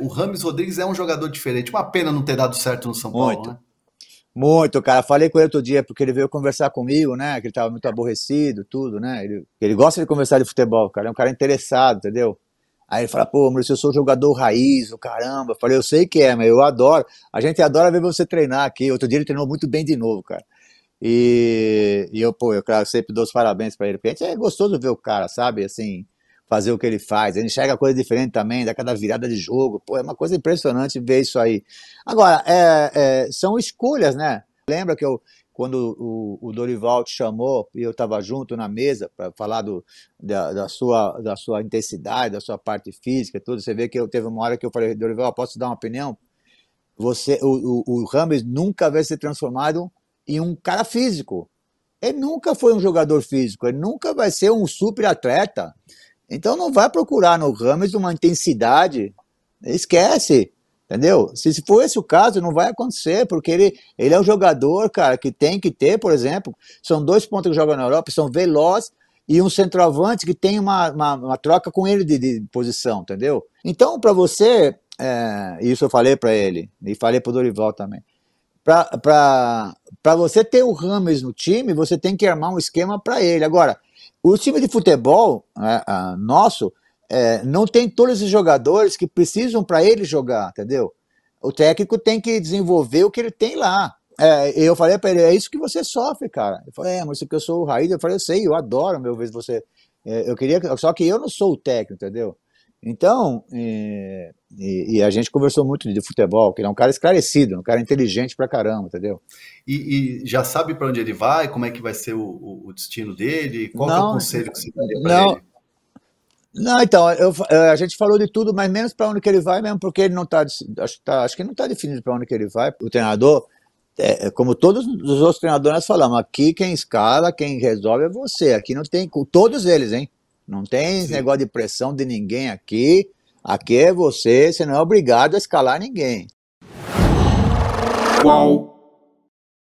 O Rames Rodrigues é um jogador diferente. Uma pena não ter dado certo no São Paulo, Muito. né? Muito, cara. Falei com ele outro dia, porque ele veio conversar comigo, né? Que ele tava muito aborrecido, tudo, né? Ele, ele gosta de conversar de futebol, cara. É um cara interessado, entendeu? Aí ele fala, pô, Maurício, eu sou jogador raiz, o caramba. Eu falei, eu sei que é, mas eu adoro. A gente adora ver você treinar aqui. Outro dia ele treinou muito bem de novo, cara. E, e eu, pô, eu claro, sempre dou os parabéns para ele, porque é gostoso ver o cara, sabe? Assim, fazer o que ele faz. Ele enxerga coisa diferente também, dá cada virada de jogo. Pô, é uma coisa impressionante ver isso aí. Agora, é, é, são escolhas, né? Lembra que eu, quando o, o Dorival te chamou e eu estava junto na mesa para falar do, da, da, sua, da sua intensidade, da sua parte física e tudo, você vê que eu teve uma hora que eu falei, Dorival, posso dar uma opinião? Você, o, o, o Rames nunca vai ser transformado em um cara físico. Ele nunca foi um jogador físico, ele nunca vai ser um super atleta. Então não vai procurar no Rames uma intensidade, esquece, entendeu? Se, se for esse o caso, não vai acontecer, porque ele, ele é um jogador, cara, que tem que ter, por exemplo, são dois pontos que jogam na Europa, são veloz e um centroavante que tem uma, uma, uma troca com ele de, de posição, entendeu? Então, para você, é, isso eu falei para ele, e falei para o Dorival também, para você ter o Rames no time, você tem que armar um esquema para ele. Agora, o time de futebol né, nosso é, não tem todos os jogadores que precisam para ele jogar, entendeu? O técnico tem que desenvolver o que ele tem lá. É, eu falei para ele, é isso que você sofre, cara. Eu falei, é, mas isso que eu sou o raiz. Eu falei, eu sei, eu adoro, meu, vez você... É, eu queria, só que eu não sou o técnico, entendeu? Então, é, e, e, a gente conversou muito de futebol, que ele é um cara esclarecido, um cara inteligente pra caramba, entendeu? E, e já sabe para onde ele vai, como é que vai ser o, o destino dele? Qual não, é o conselho que você daria pra não, ele? Não, então, eu, eh, a gente falou de tudo, mas menos para onde que ele vai mesmo, porque ele não está, acho, tá, acho que não está definido para onde que ele vai. O treinador, é, é, como todos os outros treinadores, nós falamos, aqui quem escala, quem resolve é você, aqui não tem, todos eles, hein? Não tem Sim. negócio de pressão de ninguém aqui. Aqui é você, você não é obrigado a escalar ninguém. Qual